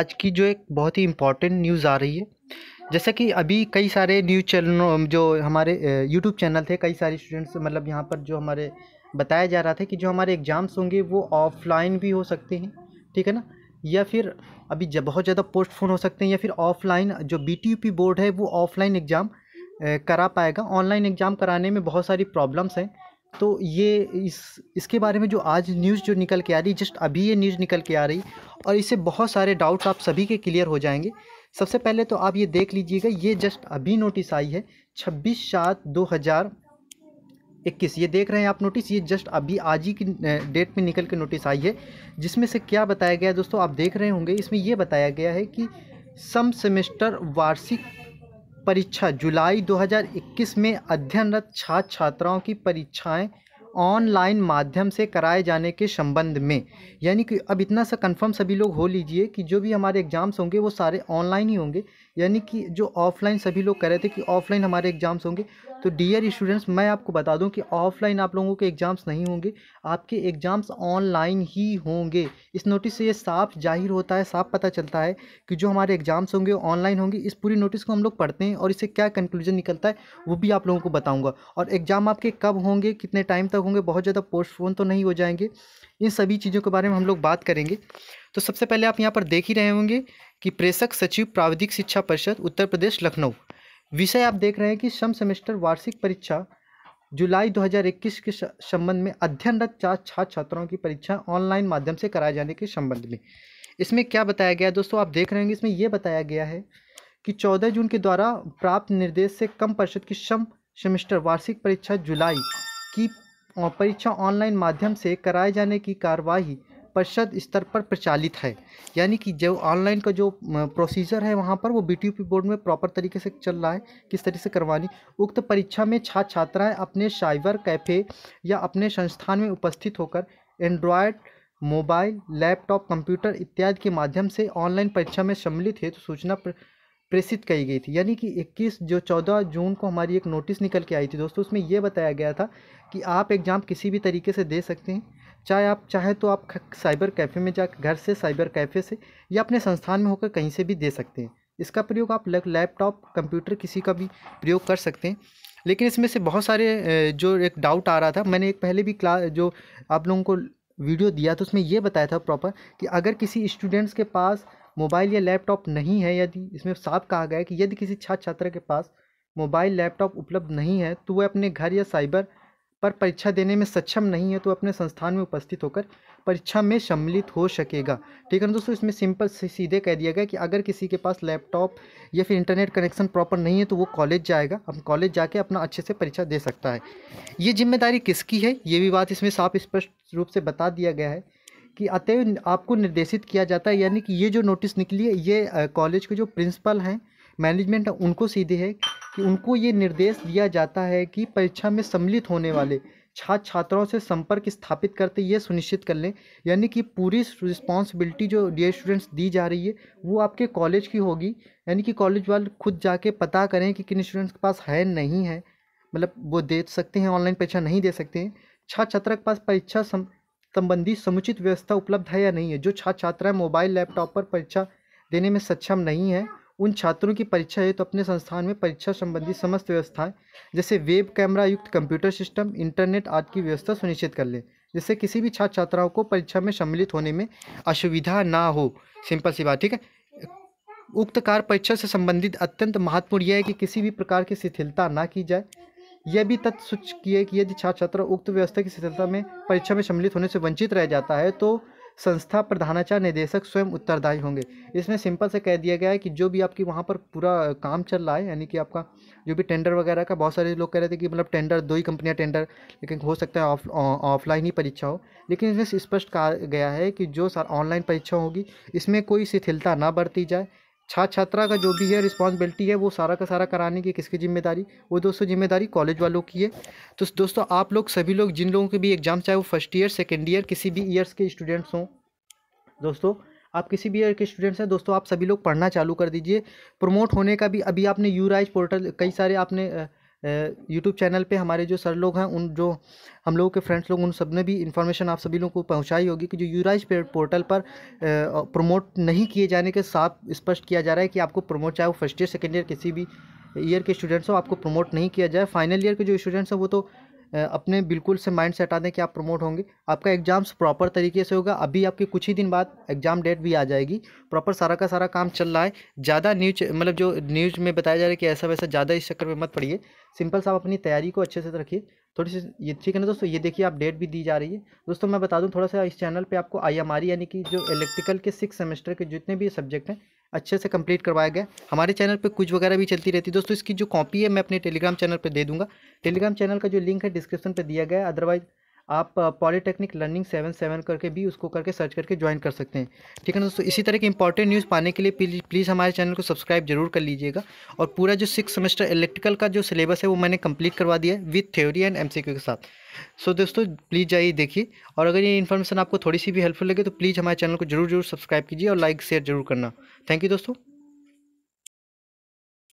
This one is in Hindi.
आज की जो एक बहुत ही इम्पॉर्टेंट न्यूज़ आ रही है जैसा कि अभी कई सारे न्यूज़ चैनलों जो हमारे यूट्यूब चैनल थे कई सारे स्टूडेंट्स मतलब यहाँ पर जो हमारे बताया जा रहा था कि जो हमारे एग्ज़ाम्स होंगे वो ऑफ़लाइन भी हो सकते हैं ठीक है ना या फिर अभी जब बहुत ज़्यादा पोस्टफोन हो सकते हैं या फिर ऑफ़लाइन जो बी बोर्ड है वो ऑफ़लाइन एग्ज़ाम करा पाएगा ऑनलाइन एग्ज़ाम कराने में बहुत सारी प्रॉब्लम्स हैं तो ये इस इसके बारे में जो आज न्यूज़ जो निकल के आ रही जस्ट अभी ये न्यूज़ निकल के आ रही और इससे बहुत सारे डाउट्स आप सभी के क्लियर हो जाएंगे सबसे पहले तो आप ये देख लीजिएगा ये जस्ट अभी नोटिस आई है छब्बीस सात दो हज़ार इक्कीस ये देख रहे हैं आप नोटिस ये जस्ट अभी आज ही की डेट में निकल के नोटिस आई है जिसमें से क्या बताया गया दोस्तों आप देख रहे होंगे इसमें ये बताया गया है कि सम सेमेस्टर वार्षिक परीक्षा जुलाई 2021 में अध्ययनरत छात्र छात्राओं की परीक्षाएं ऑनलाइन माध्यम से कराए जाने के संबंध में यानी कि अब इतना सा कंफर्म सभी लोग हो लीजिए कि जो भी हमारे एग्ज़ाम्स होंगे वो सारे ऑनलाइन ही होंगे यानी कि जो ऑफलाइन सभी लोग कह रहे थे कि ऑफलाइन हमारे एग्ज़ाम्स होंगे तो डियर स्टूडेंट्स मैं आपको बता दूं कि ऑफलाइन आप लोगों के एग्ज़ाम्स नहीं होंगे आपके एग्ज़ाम्स ऑनलाइन ही होंगे इस नोटिस से ये साफ जाहिर होता है साफ पता चलता है कि जो हमारे एग्ज़ाम्स होंगे ऑनलाइन होंगे इस पूरी नोटिस को हम लोग पढ़ते हैं और इससे क्या कंक्लूजन निकलता है वो भी आप लोगों को बताऊँगा और एग्ज़ाम आपके कब होंगे कितने टाइम तक तक होंगे बहुत ज़्यादा पोस्टफोन तो नहीं हो जाएंगे इन सभी चीज़ों के बारे में हम लोग बात करेंगे तो सबसे पहले आप यहाँ पर देख ही रहे होंगे कि प्रेषक सचिव प्राविधिक शिक्षा परिषद उत्तर प्रदेश लखनऊ विषय आप देख रहे हैं कि सम सेमेस्टर वार्षिक परीक्षा जुलाई 2021 के संबंध में अध्ययनरत चार छात्र छात्राओं की परीक्षा ऑनलाइन माध्यम से कराए जाने के संबंध में इसमें क्या बताया गया दोस्तों आप देख रहे होंगे इसमें यह बताया गया है कि 14 जून के द्वारा प्राप्त निर्देश से कम परिषद की सम सेमेस्टर वार्षिक परीक्षा जुलाई की परीक्षा ऑनलाइन माध्यम से कराए जाने की कार्यवाही परिषद स्तर पर प्रचालित है यानी कि जो ऑनलाइन का जो प्रोसीजर है वहाँ पर वो बी बोर्ड में प्रॉपर तरीके से चल रहा है किस तरीके से करवानी उक्त परीक्षा में छात्र छात्राएँ अपने साइबर कैफ़े या अपने संस्थान में उपस्थित होकर एंड्रॉयड मोबाइल लैपटॉप कंप्यूटर इत्यादि के माध्यम से ऑनलाइन परीक्षा में सम्मिलित हेतु तो सूचना प्रेषित की गई थी यानी कि 21 जो 14 जून को हमारी एक नोटिस निकल के आई थी दोस्तों उसमें यह बताया गया था कि आप एग्ज़ाम किसी भी तरीके से दे सकते हैं चाहे आप चाहे तो आप साइबर कैफ़े में जा घर से साइबर कैफ़े से या अपने संस्थान में होकर कहीं से भी दे सकते हैं इसका प्रयोग आप लैपटॉप कंप्यूटर किसी का भी प्रयोग कर सकते हैं लेकिन इसमें से बहुत सारे जो एक डाउट आ रहा था मैंने एक पहले भी क्ला जो आप लोगों को वीडियो दिया था उसमें यह बताया था प्रॉपर कि अगर किसी स्टूडेंट्स के पास मोबाइल या लैपटॉप नहीं है यदि इसमें साफ कहा गया है कि यदि किसी छात्र छात्रा के पास मोबाइल लैपटॉप उपलब्ध नहीं है तो वह अपने घर या साइबर पर परीक्षा देने में सक्षम नहीं है तो अपने संस्थान में उपस्थित होकर परीक्षा में सम्मिलित हो सकेगा ठीक है ना दोस्तों इसमें सिंपल से सीधे कह दिया गया कि अगर किसी के पास लैपटॉप या फिर इंटरनेट कनेक्शन प्रॉपर नहीं है तो वो कॉलेज जाएगा हम कॉलेज जाके अपना अच्छे से परीक्षा दे सकता है ये जिम्मेदारी किसकी है ये भी बात इसमें साफ स्पष्ट रूप से बता दिया गया है कि अतएव आपको निर्देशित किया जाता है यानी कि ये जो नोटिस निकली है ये कॉलेज के जो प्रिंसिपल हैं मैनेजमेंट है उनको सीधे है कि उनको ये निर्देश दिया जाता है कि परीक्षा में सम्मिलित होने वाले छात्र छात्राओं से संपर्क स्थापित करते ये सुनिश्चित कर लें यानी कि पूरी रिस्पॉन्सिबिलिटी जो डी स्टूडेंट्स दी जा रही है वो आपके कॉलेज की होगी यानी कि कॉलेज वाले खुद जाके पता करें कि किन स्टूडेंट्स के पास है नहीं है मतलब वो दे सकते हैं ऑनलाइन परीक्षा नहीं दे सकते हैं छात्र छात्रा के पास परीक्षा सम संबंधी समुचित व्यवस्था उपलब्ध है या नहीं है जो छात्र छात्राएं मोबाइल लैपटॉप पर परीक्षा देने में सक्षम नहीं है उन छात्रों की परीक्षा है तो अपने संस्थान में परीक्षा संबंधी समस्त व्यवस्थाएं जैसे वेब कैमरा युक्त कंप्यूटर सिस्टम इंटरनेट आदि की व्यवस्था सुनिश्चित कर लें जिससे किसी भी छात्र छात्राओं को परीक्षा में सम्मिलित होने में असुविधा ना हो सिंपल सी बात ठीक है उक्त कार्य परीक्षा से संबंधित अत्यंत महत्वपूर्ण यह है कि किसी भी प्रकार की शिथिलता ना की जाए यह भी तथ्य सूच किए कि यदि छात्र छात्रा उक्त व्यवस्था की शिथिलता में परीक्षा में सम्मिलित होने से वंचित रह जाता है तो संस्था प्रधानाचार्य निदेशक स्वयं उत्तरदायी होंगे इसमें सिंपल से कह दिया गया है कि जो भी आपकी वहाँ पर पूरा काम चल रहा है यानी कि आपका जो भी टेंडर वगैरह का बहुत सारे लोग कह रहे थे कि मतलब टेंडर दो ही कंपनियाँ टेंडर लेकिन हो सकता है ऑफ ऑफलाइन ही परीक्षा हो लेकिन इसमें स्पष्ट कहा गया है कि जो सर ऑनलाइन परीक्षा होगी इसमें कोई शिथिलता ना बरती जाए छात्र छात्रा का जो भी है रिस्पॉन्सिबिलिटी है वो सारा का सारा कराने की किसकी जिम्मेदारी वो दोस्तों जिम्मेदारी कॉलेज वालों की है तो दोस्तों आप लोग सभी लोग जिन लोगों के भी एग्ज़ाम चाहे वो फर्स्ट ईयर सेकेंड ईयर किसी भी ईयर्स के स्टूडेंट्स हों दोस्तों आप किसी भी ईयर के स्टूडेंट्स हैं दोस्तों आप सभी लोग पढ़ना चालू कर दीजिए प्रमोट होने का भी अभी आपने यूराइज पोर्टल कई सारे आपने यूट्यूब चैनल पे हमारे जो सर लोग हैं उन जो हम लोगों के फ्रेंड्स लोग उन सब ने भी इन्फॉर्मेशन आप सभी लोगों को पहुंचाई होगी कि जो यूराइज पोर्टल पर प्रमोट नहीं किए जाने के साथ स्पष्ट किया जा रहा है कि आपको प्रमोट चाहे वो फर्स्ट ईयर सेकेंड ईयर किसी भी ईयर के स्टूडेंट्स हो आपको प्रमोट नहीं किया जाए फाइनल ईयर के जो स्टूडेंट्स हैं वो तो अपने बिल्कुल से माइंड से हटा दें कि आप प्रमोट होंगे आपका एग्ज़ाम्स प्रॉपर तरीके से होगा अभी आपके कुछ ही दिन बाद एग्ज़ाम डेट भी आ जाएगी प्रॉपर सारा का सारा काम चल रहा है ज़्यादा न्यूज मतलब जो न्यूज़ में बताया जा रहा है कि ऐसा वैसा ज़्यादा इस चक्कर में मत पड़िए सिंपल सा आप अपनी तैयारी को अच्छे से रखिए थोड़ी सी ये ठीक है ना दोस्तों ये देखिए आप डेट भी दी जा रही है दोस्तों मैं बता दूँ थोड़ा सा इस चैनल पर आपको आई यानी कि जो इलेक्ट्रिकल के सिक्स सेमेस्टर के जितने भी सब्जेक्ट हैं अच्छे से कंप्लीट करवाया गया हमारे चैनल पे कुछ वगैरह भी चलती रहती है दोस्तों इसकी जो कॉपी है मैं अपने टेलीग्राम चैनल पर दे दूँगा टेलीग्राम चैनल का जो लिंक है डिस्क्रिप्शन पर दिया गया अदरवाइज़ आप पॉलीटेक्निक लर्निंग सेवन सेवन करके भी उसको करके सर्च करके ज्वाइन कर सकते हैं ठीक है ना दोस्तों इसी तरह की इंपॉर्टेंट न्यूज़ पाने के लिए प्लीज़ प्लीज़ हमारे चैनल को सब्सक्राइब जरूर कर लीजिएगा और पूरा जो सिक्स सेमेस्टर इलेक्ट्रिकल का जो सिलेबस है वो मैंने कंप्लीट करवा दिया है विथ थ्योरी एंड एम के साथ सो so, दोस्तों प्लीज़ जाइए देखिए और अगर ये इन्फॉर्मेशन आपको थोड़ी सी भी हेल्पफुल लगे तो प्लीज़ हमारे चैनल को जरूर जरूर सब्सक्राइब कीजिए और लाइक शेयर जरूर करना थैंक यू दोस्तों